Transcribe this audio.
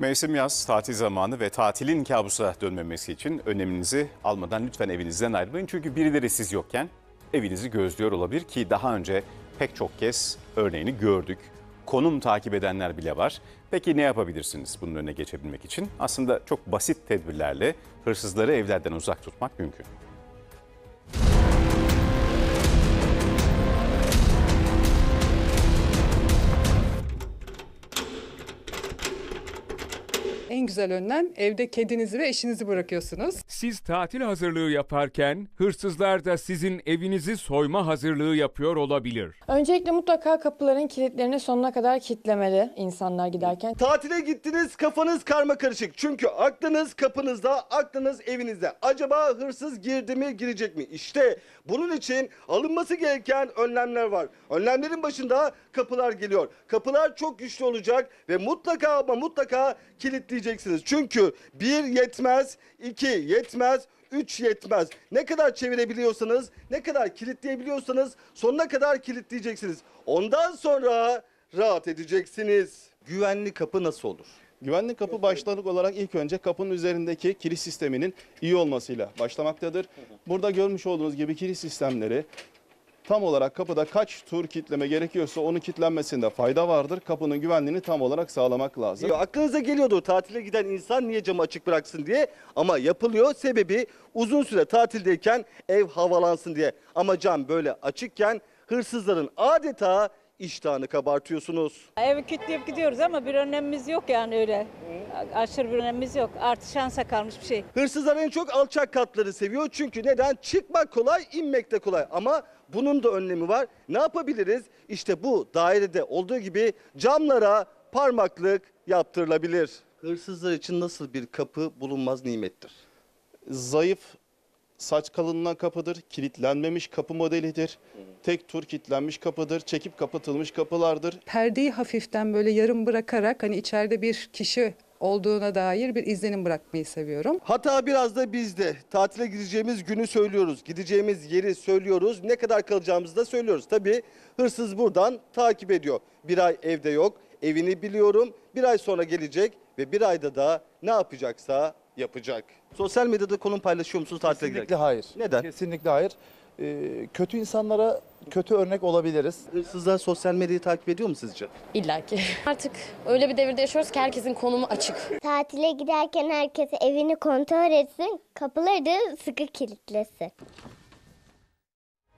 Mevsim yaz, tatil zamanı ve tatilin kabusa dönmemesi için öneminizi almadan lütfen evinizden ayrılmayın. Çünkü birileri siz yokken evinizi gözlüyor olabilir ki daha önce pek çok kez örneğini gördük. Konum takip edenler bile var. Peki ne yapabilirsiniz bunun önüne geçebilmek için? Aslında çok basit tedbirlerle hırsızları evlerden uzak tutmak mümkün. en güzel önlem evde kedinizi ve eşinizi bırakıyorsunuz. Siz tatil hazırlığı yaparken hırsızlar da sizin evinizi soyma hazırlığı yapıyor olabilir. Öncelikle mutlaka kapıların kilitlerini sonuna kadar kilitlemeli insanlar giderken. Tatile gittiniz kafanız karma karışık. Çünkü aklınız kapınızda, aklınız evinizde. Acaba hırsız girdi mi, girecek mi? İşte bunun için alınması gereken önlemler var. Önlemlerin başında kapılar geliyor. Kapılar çok güçlü olacak ve mutlaka ama mutlaka kilitleyecek çevireceksiniz. Çünkü bir yetmez, iki yetmez, üç yetmez. Ne kadar çevirebiliyorsanız, ne kadar kilitleyebiliyorsanız sonuna kadar kilitleyeceksiniz. Ondan sonra rahat edeceksiniz. Güvenli kapı nasıl olur? Güvenli kapı başlangıç olarak ilk önce kapının üzerindeki kilit sisteminin iyi olmasıyla başlamaktadır. Burada görmüş olduğunuz gibi kilit sistemleri tam olarak kapıda kaç tur kitleme gerekiyorsa onun kitlenmesinde fayda vardır. Kapının güvenliğini tam olarak sağlamak lazım. Ya aklınıza geliyordu tatile giden insan niye camı açık bıraksın diye ama yapılıyor. Sebebi uzun süre tatildeyken ev havalansın diye. Ama cam böyle açıkken hırsızların adeta iştahını kabartıyorsunuz. Evi kilitleyip gidiyoruz ama bir önemimiz yok yani öyle. Aşırı bir önemimiz yok. Artı şansa kalmış bir şey. Hırsızlar en çok alçak katları seviyor. Çünkü neden? Çıkmak kolay, inmek de kolay. Ama bunun da önlemi var. Ne yapabiliriz? İşte bu dairede olduğu gibi camlara parmaklık yaptırılabilir. Hırsızlar için nasıl bir kapı bulunmaz nimettir? Zayıf, saç kalınlığa kapıdır, kilitlenmemiş kapı modelidir. Tek tur kilitlenmiş kapıdır, çekip kapatılmış kapılardır. Perdeyi hafiften böyle yarım bırakarak hani içeride bir kişi olduğuna dair bir izlenim bırakmayı seviyorum. Hata biraz da bizde. Tatile gideceğimiz günü söylüyoruz. Gideceğimiz yeri söylüyoruz. Ne kadar kalacağımızı da söylüyoruz. Tabii hırsız buradan takip ediyor. Bir ay evde yok. Evini biliyorum. Bir ay sonra gelecek ve bir ayda da ne yapacaksa yapacak. Sosyal medyada konum paylaşıyor musunuz tatile Kesinlikle hayır. Neden? Kesinlikle hayır. Ee, kötü insanlara kötü örnek olabiliriz. Hırsızlar sosyal medyayı takip ediyor mu sizce? İlla ki. Artık öyle bir devirde yaşıyoruz ki herkesin konumu açık. Tatile giderken herkes evini kontrol etsin, kapıları da sıkı kilitlesin.